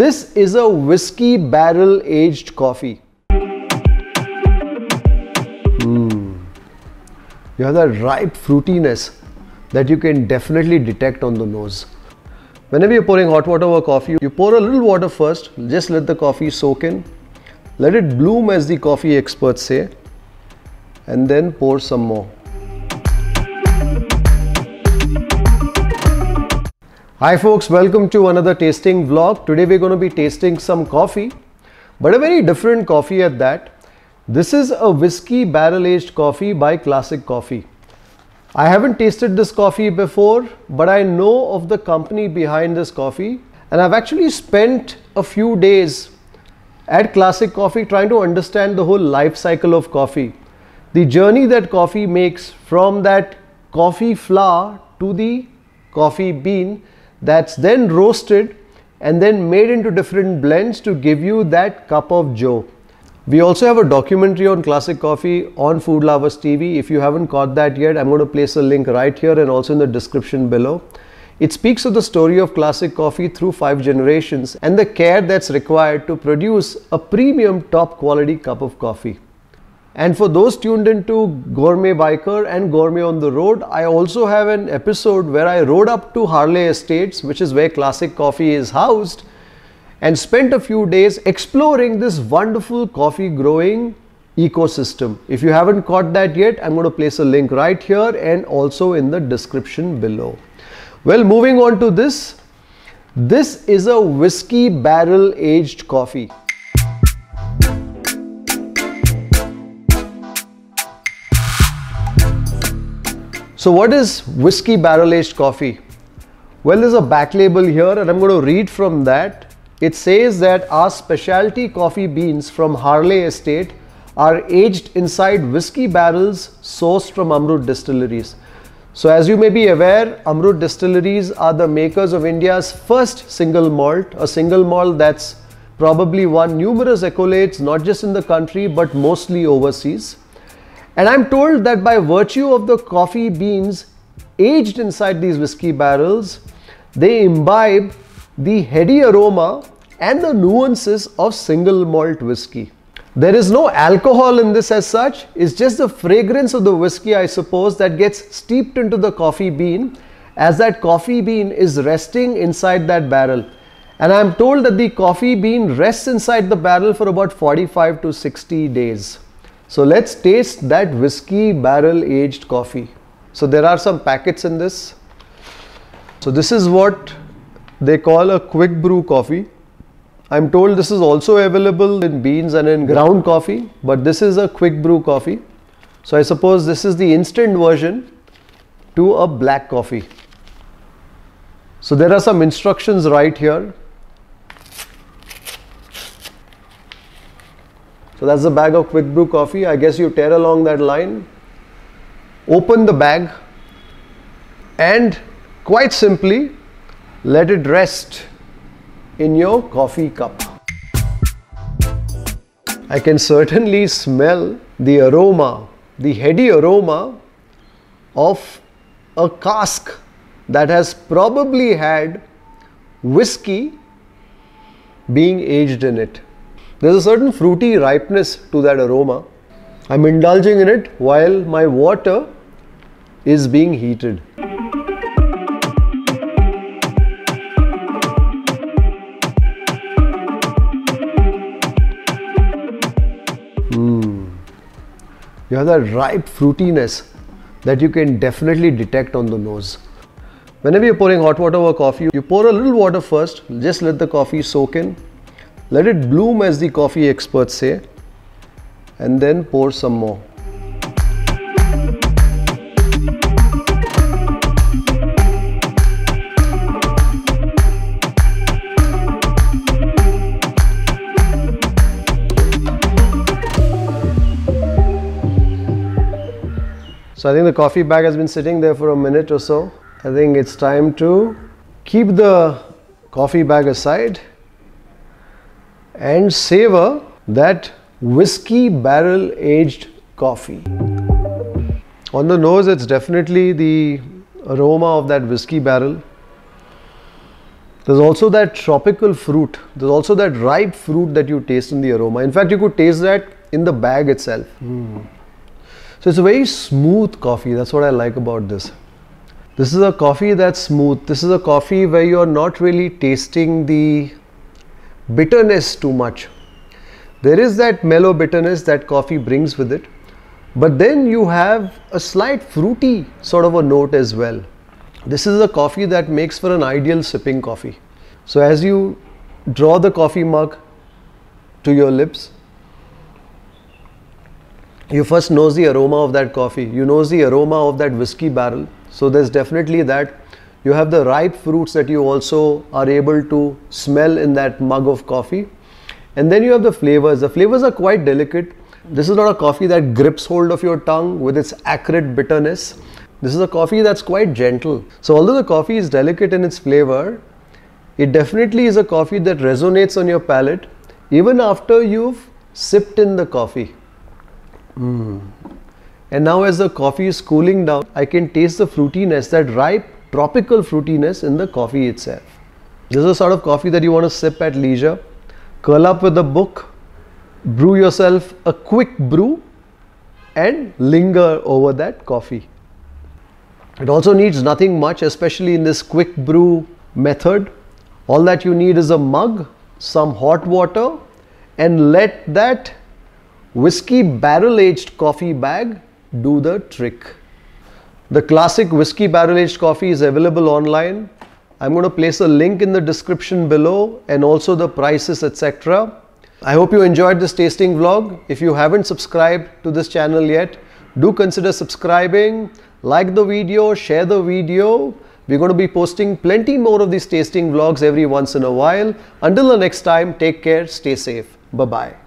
This is a whiskey barrel aged coffee. Mm. You have that ripe fruitiness that you can definitely detect on the nose. Whenever you're pouring hot water over coffee, you pour a little water first, just let the coffee soak in, let it bloom as the coffee experts say, and then pour some more. Hi folks, welcome to another tasting vlog. Today we're going to be tasting some coffee, but a very different coffee at that. This is a whiskey barrel aged coffee by Classic Coffee. I haven't tasted this coffee before, but I know of the company behind this coffee and I've actually spent a few days at Classic Coffee trying to understand the whole life cycle of coffee. The journey that coffee makes from that coffee flower to the coffee bean that's then roasted and then made into different blends to give you that cup of joe. We also have a documentary on classic coffee on Food Lovers TV. If you haven't caught that yet, I'm going to place a link right here and also in the description below. It speaks of the story of classic coffee through five generations and the care that's required to produce a premium top quality cup of coffee. And for those tuned into Gourmet Biker and Gourmet on the Road, I also have an episode where I rode up to Harley Estates, which is where Classic Coffee is housed, and spent a few days exploring this wonderful coffee growing ecosystem. If you haven't caught that yet, I'm going to place a link right here and also in the description below. Well, moving on to this, this is a whiskey barrel aged coffee. So what is whiskey barrel aged coffee? Well, there's a back label here and I'm going to read from that. It says that our specialty coffee beans from Harley Estate are aged inside whiskey barrels sourced from Amrut distilleries. So as you may be aware, Amrut distilleries are the makers of India's first single malt, a single malt that's probably won numerous accolades not just in the country but mostly overseas. And I'm told that by virtue of the coffee beans aged inside these whiskey barrels, they imbibe the heady aroma and the nuances of single malt whiskey. There is no alcohol in this as such, it's just the fragrance of the whiskey, I suppose, that gets steeped into the coffee bean as that coffee bean is resting inside that barrel. And I am told that the coffee bean rests inside the barrel for about 45 to 60 days. So let's taste that whiskey barrel aged coffee. So there are some packets in this. So this is what they call a quick brew coffee. I'm told this is also available in beans and in ground coffee, but this is a quick brew coffee. So I suppose this is the instant version to a black coffee. So there are some instructions right here. So that's the bag of quick brew coffee. I guess you tear along that line, open the bag, and quite simply let it rest in your coffee cup. I can certainly smell the aroma, the heady aroma of a cask that has probably had whiskey being aged in it. There's a certain fruity ripeness to that aroma. I'm indulging in it while my water is being heated. Hmm. You have that ripe fruitiness that you can definitely detect on the nose. Whenever you're pouring hot water over coffee, you pour a little water first, just let the coffee soak in, let it bloom as the coffee experts say and then pour some more. So I think the coffee bag has been sitting there for a minute or so. I think it's time to keep the coffee bag aside and savor that whiskey barrel aged coffee. On the nose, it's definitely the aroma of that whiskey barrel. There's also that tropical fruit. There's also that ripe fruit that you taste in the aroma. In fact, you could taste that in the bag itself. Mm. So it's a very smooth coffee. That's what I like about this. This is a coffee that's smooth. This is a coffee where you're not really tasting the bitterness too much. There is that mellow bitterness that coffee brings with it, but then you have a slight fruity sort of a note as well. This is a coffee that makes for an ideal sipping coffee. So, as you draw the coffee mug to your lips, you first nose the aroma of that coffee, you nose the aroma of that whiskey barrel. So, there's definitely that you have the ripe fruits that you also are able to smell in that mug of coffee. And then you have the flavors. The flavors are quite delicate. This is not a coffee that grips hold of your tongue with its acrid bitterness. This is a coffee that's quite gentle. So, although the coffee is delicate in its flavor, it definitely is a coffee that resonates on your palate even after you've sipped in the coffee. Mm. And now, as the coffee is cooling down, I can taste the fruitiness, that ripe tropical fruitiness in the coffee itself. This is the sort of coffee that you want to sip at leisure, curl up with a book, brew yourself a quick brew and linger over that coffee. It also needs nothing much, especially in this quick brew method. All that you need is a mug, some hot water and let that whiskey barrel aged coffee bag do the trick. The classic whiskey barrel aged coffee is available online. I'm going to place a link in the description below and also the prices etc. I hope you enjoyed this tasting vlog. If you haven't subscribed to this channel yet, do consider subscribing, like the video, share the video. We're going to be posting plenty more of these tasting vlogs every once in a while. Until the next time, take care, stay safe. Bye-bye.